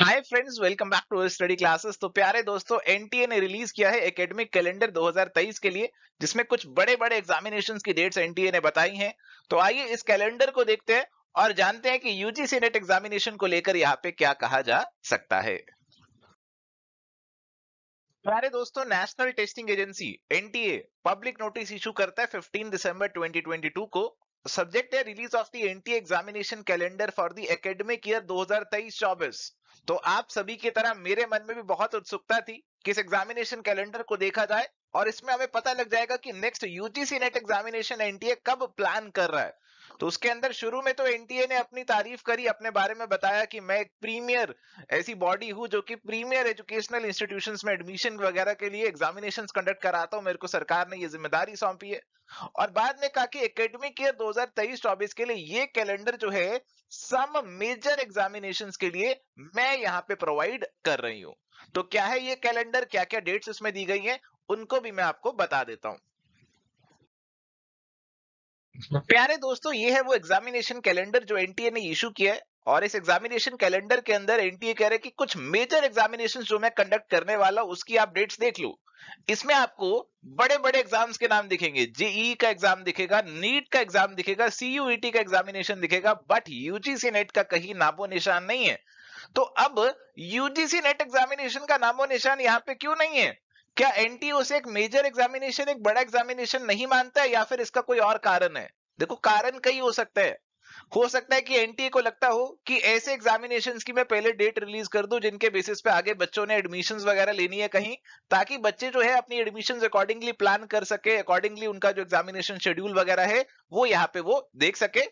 hi friends welcome back to study classes तो प्यारे दोस्तों एनटीए ने रिलीज किया है एकेडमिक कैलेंडर 2023 के लिए जिसमें कुछ बड़े बड़े एग्जामिनेशन की डेट्स एनटीए ने बताई हैं तो आइए इस कैलेंडर को देखते हैं और जानते हैं कि यूजीसी नेट एग्जामिनेशन को लेकर यहाँ पे क्या कहा जा सकता है प्यारे दोस्तों national testing agency NTA public notice issue करता है 15 दिसंबर 2022 को सब्जेक्ट है release of the NTA examination calendar for the academic year 2023-24 तो आप सभी की तरह मेरे मन में भी बहुत उत्सुकता थी कि इस एग्जामिनेशन कैलेंडर को देखा जाए और इसमें हमें पता लग जाएगा कि next UGC NET examination NTA कब प्लान कर रहा है तो उसके अंदर शुरू में तो एनटीए ने अपनी तारीफ करी अपने बारे में बताया कि मैं एक प्रीमियर ऐसी बॉडी हूं जो कि प्रीमियर एजुकेशनल इंस्टीट्यूशन में एडमिशन वगैरह के लिए एग्जामिनेशन कंडक्ट कराता हूं मेरे को सरकार ने ये जिम्मेदारी सौंपी है और बाद में कहा कि एकेडमिक ईयर दो हजार के लिए ये कैलेंडर जो है सम मेजर एग्जामिनेशन के लिए मैं यहाँ पे प्रोवाइड कर रही हूँ तो क्या है ये कैलेंडर क्या क्या डेट्स इसमें दी गई है उनको भी मैं आपको बता देता हूं प्यारे दोस्तों ये है वो एग्जामिनेशन कैलेंडर जो एनटीए ने इशू किया है और इस एग्जामिनेशन कैलेंडर के अंदर एनटीए कह रहे कि कुछ मेजर एग्जामिनेशन जो मैं कंडक्ट करने वाला हूं उसकी आप डेट्स देख लो इसमें आपको बड़े बड़े एग्जाम्स के नाम दिखेंगे जेई e e का एग्जाम दिखेगा नीट का एग्जाम दिखेगा सीयूईटी e का एग्जामिनेशन दिखेगा बट यूजीसी नेट का कहीं नामो निशान नहीं है तो अब यूजीसी नेट एग्जामिनेशन का नामो निशान यहाँ पे क्यों नहीं है क्या एनटीओ से एक मेजर एग्जामिनेशन एक बड़ा एग्जामिनेशन नहीं मानता है या फिर इसका कोई और कारण है देखो कारण कई हो सकता है हो सकता है कि एनटीए को लगता हो कि ऐसे एग्जामिनेशन की मैं पहले डेट रिलीज कर दूं जिनके बेसिस पे आगे बच्चों ने एडमिशंस वगैरह लेनी है कहीं ताकि बच्चे जो है अपनी एडमिशंस अकॉर्डिंगली प्लान कर सके अकॉर्डिंगली उनका जो एग्जामिनेशन शेड्यूल वगैरह है वो यहाँ पे वो देख सके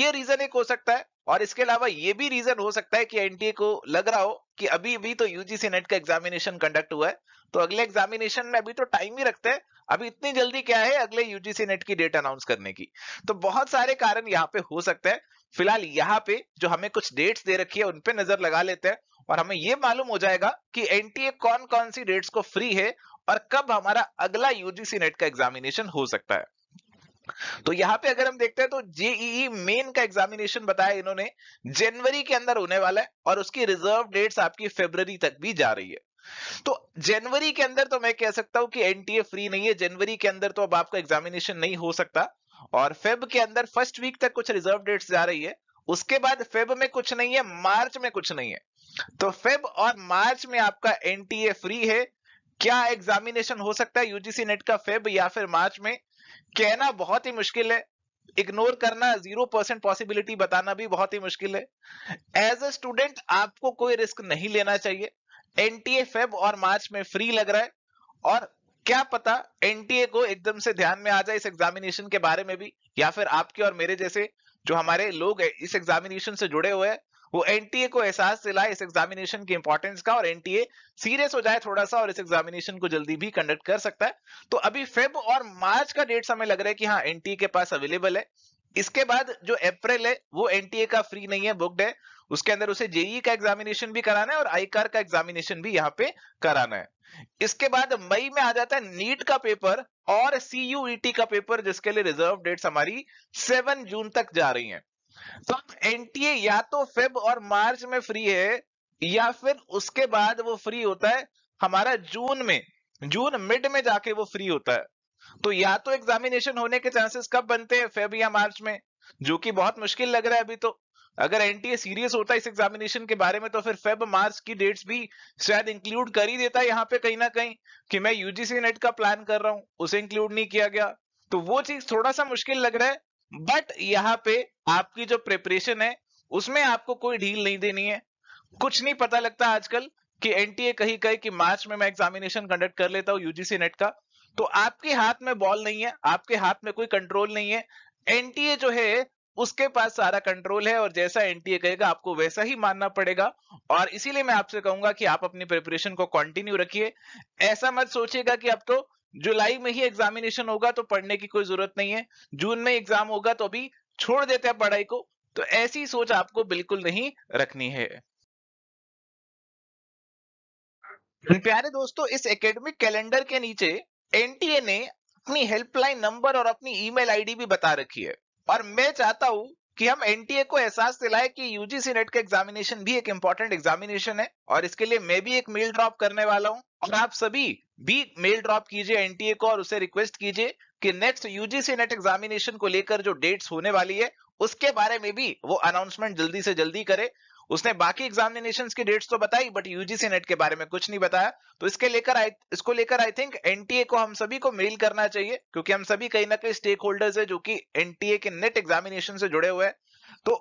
ये रीजन एक हो सकता है और इसके अलावा ये भी रीजन हो सकता है कि एनटीए को लग रहा हो कि अभी भी तो यूजीसी नेट का एग्जामिनेशन कंडक्ट हुआ है तो अगले एग्जामिनेशन में अभी तो टाइम ही रखते हैं अभी इतनी जल्दी क्या है अगले यूजीसी नेट की डेट अनाउंस करने की तो बहुत सारे कारण यहाँ पे हो सकते हैं फिलहाल यहाँ पे जो हमें कुछ डेट्स दे रखी है उन पे नजर लगा लेते हैं और हमें ये मालूम हो जाएगा कि एनटीए कौन कौन सी डेट्स को फ्री है और कब हमारा अगला यूजीसी नेट का एग्जामिनेशन हो सकता है तो यहां पे अगर हम देखते हैं तो जेईई मेन का एग्जामिनेशन बताया इन्होंने जनवरी के अंदर होने वाला है और उसकी रिजर्व डेट्स आपकी फेब्रवरी तक भी जा रही है तो जनवरी के अंदर तो मैं कह सकता हूं कि एनटीए फ्री नहीं है जनवरी के अंदर तो अब आपका एग्जामिनेशन नहीं हो सकता और फेब के अंदर फर्स्ट वीक तक कुछ रिजर्व डेट्स जा रही है उसके बाद फेब में कुछ नहीं है मार्च में कुछ नहीं है तो फेब और मार्च में आपका एनटीए फ्री है क्या एग्जामिनेशन हो सकता है यूजीसी नेट का फेब या फिर मार्च में कहना बहुत ही मुश्किल है इग्नोर करना जीरो परसेंट पॉसिबिलिटी बताना भी बहुत ही मुश्किल है एज अ स्टूडेंट आपको कोई रिस्क नहीं लेना चाहिए एनटीए फेब और मार्च में फ्री लग रहा है और क्या पता एनटीए को एकदम से ध्यान में आ जाए इस एग्जामिनेशन के बारे में भी या फिर आपके और मेरे जैसे जो हमारे लोग है इस एग्जामिनेशन से जुड़े हुए हैं वो एनटीए को एहसास दिलाए इस एग्जामिनेशन की इंपॉर्टेंस का और एनटीए सीरियस हो जाए थोड़ा सा और इस एग्जामिनेशन को जल्दी भी कंडक्ट कर सकता है तो अभी फेब और मार्च का डेट समय लग रहा है कि हाँ एनटीए के पास अवेलेबल है इसके बाद जो अप्रैल है वो एनटीए का फ्री नहीं है बुक्ड है उसके अंदर उसे जेई e का एग्जामिनेशन भी कराना है और आईकार का एग्जामिनेशन भी यहाँ पे कराना है इसके बाद मई में आ जाता है नीट का पेपर और सीयूईटी e का पेपर जिसके लिए रिजर्व डेट्स हमारी 7 जून तक जा रही हैं तो अब एनटीए या तो फेब और मार्च में फ्री है या फिर उसके बाद वो फ्री होता है हमारा जून में जून मिड में जाके वो फ्री होता है तो या तो एग्जामिनेशन होने के चांसेस कब बनते हैं फेब या मार्च में जो कि बहुत मुश्किल लग रहा है अभी तो अगर एनटीए सीरियस होता है इस एग्जामिनेशन के बारे में तो फिर फेब मार्च की डेट्स भी शायद इंक्लूड कर ही देता है यहाँ पे कहीं ना कहीं कि मैं यूजीसी नेट का प्लान कर रहा हूँ उसे इंक्लूड नहीं किया गया तो वो चीज थोड़ा सा मुश्किल लग रहा है बट यहाँ पे आपकी जो प्रिपरेशन है उसमें आपको कोई ढील नहीं देनी है कुछ नहीं पता लगता आजकल कि एनटीए कहीं कहे कि मार्च में मैं एग्जामिनेशन कंडक्ट कर लेता हूँ यूजीसी नेट का तो आपके हाथ में बॉल नहीं है आपके हाथ में कोई कंट्रोल नहीं है एनटीए जो है उसके पास सारा कंट्रोल है और जैसा एनटीए कहेगा आपको वैसा ही मानना पड़ेगा और इसीलिए मैं आपसे कहूंगा कि आप अपनी प्रिपरेशन को कंटिन्यू रखिए ऐसा मत सोचिएगा कि अब तो जुलाई में ही एग्जामिनेशन होगा तो पढ़ने की कोई जरूरत नहीं है जून में एग्जाम होगा तो अभी छोड़ देते हैं पढ़ाई को तो ऐसी सोच आपको बिल्कुल नहीं रखनी है प्यारे दोस्तों इस एकेडमिक कैलेंडर के नीचे एनटीए ने अपनी हेल्पलाइन नंबर और अपनी ईमेल आईडी भी बता रखी है और मैं चाहता हूं कि हम एनटीए को एहसास दिलाए कि यूजीसी नेट का एग्जामिनेशन भी एक इंपॉर्टेंट एग्जामिनेशन है और इसके लिए मैं भी एक मेल ड्रॉप करने वाला हूं और आप सभी भी मेल ड्रॉप कीजिए एनटीए को और उसे रिक्वेस्ट कीजिए कि नेक्स्ट यूजीसी नेट एग्जामिनेशन को लेकर जो डेट्स होने वाली है उसके बारे में भी वो अनाउंसमेंट जल्दी से जल्दी करे उसने बाकी एग्जामिनेशन की डेट्स तो बताई बट यूजीसी नेट के बारे में कुछ नहीं बताया तो इसके लेकर आई इसको लेकर आई थिंक एनटीए को हम सभी को मेल करना चाहिए क्योंकि हम सभी कहीं ना कहीं स्टेक होल्डर्स है जो कि एनटीए के नेट एग्जामिनेशन से जुड़े हुए हैं तो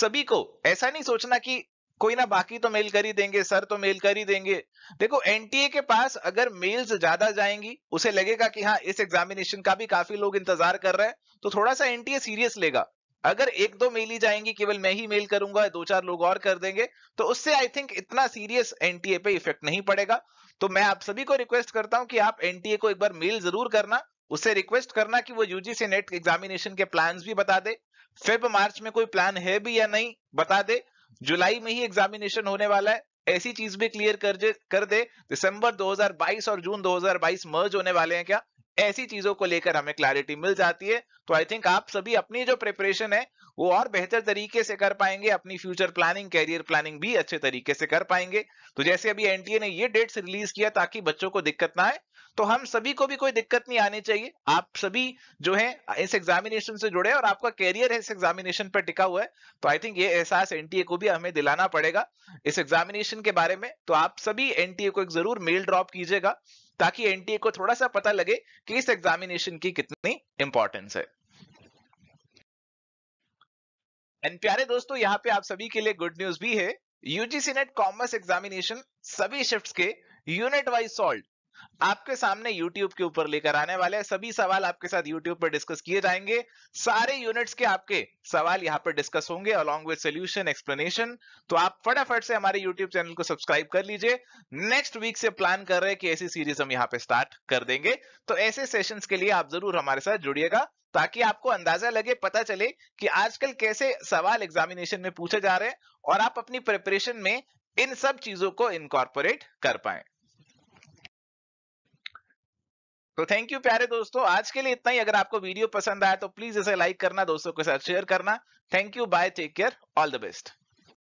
सभी को ऐसा नहीं सोचना कि कोई ना बाकी तो मेल कर ही देंगे सर तो मेल कर ही देंगे देखो एनटीए के पास अगर मेल्स ज्यादा जाएंगी उसे लगेगा कि हाँ इस एग्जामिनेशन का भी काफी लोग इंतजार कर रहे हैं तो थोड़ा सा एनटीए सीरियस लेगा अगर एक दो मेल ही जाएंगी केवल मैं ही मेल करूंगा दो चार लोग और कर देंगे तो उससे आई थिंक इतना सीरियस एनटीए पे इफेक्ट नहीं पड़ेगा तो मैं आप सभी को रिक्वेस्ट करता हूं कि आप एनटीए को एक बार मेल जरूर करना उससे रिक्वेस्ट करना कि वो यूजीसी नेट एग्जामिनेशन के प्लान भी बता दे फेब मार्च में कोई प्लान है भी या नहीं बता दे जुलाई में ही एग्जामिनेशन होने वाला है ऐसी चीज भी क्लियर कर, कर दे दिसंबर 2022 और जून 2022 मर्ज होने वाले हैं क्या ऐसी चीजों को लेकर हमें क्लैरिटी मिल जाती है तो आई थिंक आप सभी अपनी जो प्रिपरेशन है वो और बेहतर तरीके से कर पाएंगे अपनी फ्यूचर प्लानिंग कैरियर प्लानिंग भी अच्छे तरीके से कर पाएंगे तो जैसे अभी एनटीए ने ये डेट्स रिलीज किया ताकि बच्चों को दिक्कत ना आए तो हम सभी को भी कोई दिक्कत नहीं आनी चाहिए आप सभी जो है इस एग्जामिनेशन से जुड़े और आपका कैरियर है इस एग्जामिनेशन पर टिका हुआ है तो आई थिंक ये एहसास एनटीए को भी हमें दिलाना पड़ेगा इस एग्जामिनेशन के बारे में तो आप सभी एनटीए को एक जरूर मेल ड्रॉप कीजिएगा ताकि एनटीए को थोड़ा सा पता लगे कि इस एग्जामिनेशन की कितनी इंपॉर्टेंस है एंड प्यारे दोस्तों यहाँ पे आप सभी के लिए गुड न्यूज भी है यूजीसी नेट कॉमर्स एग्जामिनेशन सभी शिफ्ट के यूनिट वाइज सॉल्व आपके सामने YouTube के ऊपर लेकर आने वाले सभी सवाल आपके साथ YouTube पर डिस्कस किए जाएंगे सारे यूनिट्स के आपके सवाल यहाँ पर डिस्कस होंगे अलॉन्ग विद सोल्यूशन एक्सप्लेनेशन तो आप फटाफट से हमारे YouTube चैनल को सब्सक्राइब कर लीजिए नेक्स्ट वीक से प्लान कर रहे हैं कि ऐसी सीरीज हम यहाँ पे स्टार्ट कर देंगे तो ऐसे सेशन के लिए आप जरूर हमारे साथ जुड़िएगा ताकि आपको अंदाजा लगे पता चले कि आजकल कैसे सवाल एग्जामिनेशन में पूछे जा रहे हैं और आप अपनी प्रिपरेशन में इन सब चीजों को इनकॉर्पोरेट कर पाए तो थैंक यू प्यारे दोस्तों आज के लिए इतना ही अगर आपको वीडियो पसंद आया तो प्लीज इसे लाइक करना दोस्तों के साथ शेयर करना thank you bye take care all the best